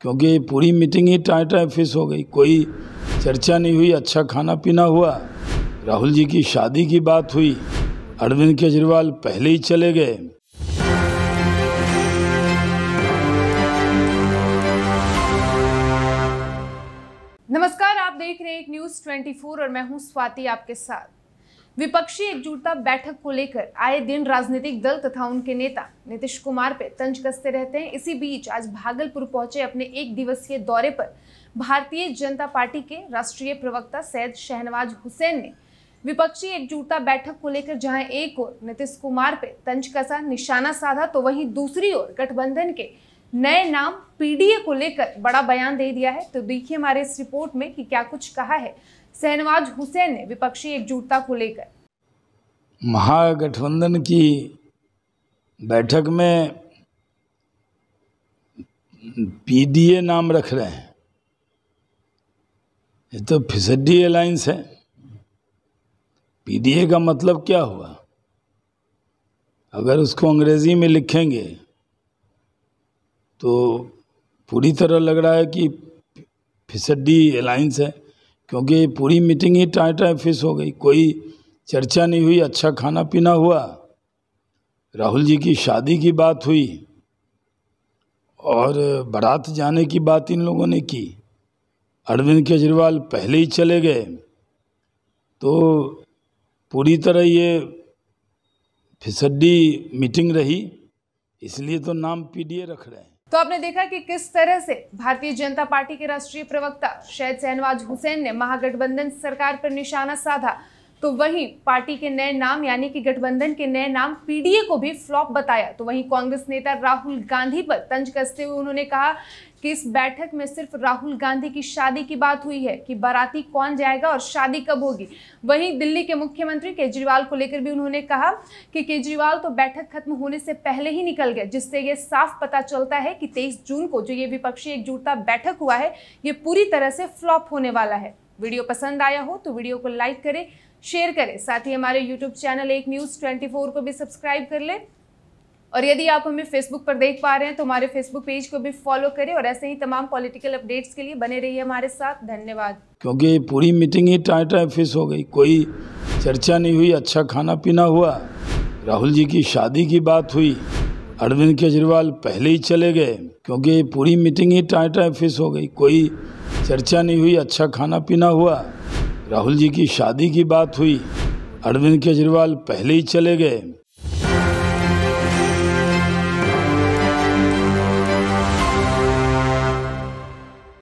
क्योंकि पूरी मीटिंग ही टाए टाए फिस हो गई कोई चर्चा नहीं हुई अच्छा खाना पीना हुआ राहुल जी की शादी की बात हुई अरविंद केजरीवाल पहले ही चले गए नमस्कार आप देख रहे हैं एक न्यूज 24 और मैं हूं स्वाति आपके साथ विपक्षी एकजुटता बैठक को लेकर आए दिन राजनीतिक दल तथा उनके नेता नीतीश कुमार पे तंज कसते रहते हैं इसी बीच आज भागलपुर पहुंचे अपने एक दिवसीय दौरे पर भारतीय जनता पार्टी के राष्ट्रीय प्रवक्ता सैयद शहनवाज हुसैन ने विपक्षी एकजुटता बैठक को लेकर जहां एक ओर नीतीश कुमार पे तंज कसा निशाना साधा तो वहीं दूसरी ओर गठबंधन के नए नाम पीडीए को लेकर बड़ा बयान दे दिया है तो देखिए हमारे इस रिपोर्ट में कि क्या कुछ कहा है सहनवाज हुसैन ने विपक्षी एकजुटता को लेकर महागठबंधन की बैठक में पीडीए नाम रख रहे हैं ये तो फिसड्डी अलायंस है पीडीए का मतलब क्या हुआ अगर उसको अंग्रेज़ी में लिखेंगे तो पूरी तरह लग रहा है कि फिसड्डी अलाइंस है क्योंकि पूरी मीटिंग ही टाए टाए फिस हो गई कोई चर्चा नहीं हुई अच्छा खाना पीना हुआ राहुल जी की शादी की बात हुई और बारात जाने की बात इन लोगों ने की अरविंद केजरीवाल पहले ही चले गए तो पूरी तरह ये फिसड्डी मीटिंग रही इसलिए तो नाम पीडीए रख रहे हैं तो आपने देखा कि किस तरह से भारतीय जनता पार्टी के राष्ट्रीय प्रवक्ता शैद शहनवाज हुसैन ने महागठबंधन सरकार पर निशाना साधा तो वहीं पार्टी के नए नाम यानी कि गठबंधन के नए नाम पीडीए को भी फ्लॉप बताया तो वहीं कांग्रेस नेता राहुल गांधी पर तंज कसते हुए उन्होंने कहा कि इस बैठक में सिर्फ राहुल गांधी की शादी की बात हुई है कि बाराती कौन जाएगा और शादी कब होगी वहीं दिल्ली के मुख्यमंत्री केजरीवाल को लेकर भी उन्होंने कहा कि केजरीवाल तो बैठक खत्म होने से पहले ही निकल गए जिससे ये साफ पता चलता है कि तेईस जून को जो ये विपक्षी एकजुटता बैठक हुआ है ये पूरी तरह से फ्लॉप होने वाला है वीडियो पसंद आया हो तो वीडियो को लाइक करें शेयर करें साथ ही हमारे यूट्यूब चैनल एक न्यूज़ ट्वेंटी फोर को भी सब्सक्राइब कर लें और यदि आप हमें फेसबुक पर देख पा रहे हैं तो हमारे फेसबुक पेज को भी फॉलो करें और ऐसे ही तमाम पॉलिटिकल अपडेट्स के लिए बने रहिए हमारे साथ धन्यवाद क्योंकि पूरी मीटिंग ही टाए टाए फिश हो गई कोई चर्चा नहीं हुई अच्छा खाना पीना हुआ राहुल जी की शादी की बात हुई अरविंद केजरीवाल पहले ही चले गए क्योंकि पूरी मीटिंग ही टाए टाए फिश हो गई कोई चर्चा नहीं हुई अच्छा खाना पीना हुआ राहुल जी की शादी की बात हुई अरविंद केजरीवाल पहले ही चले गए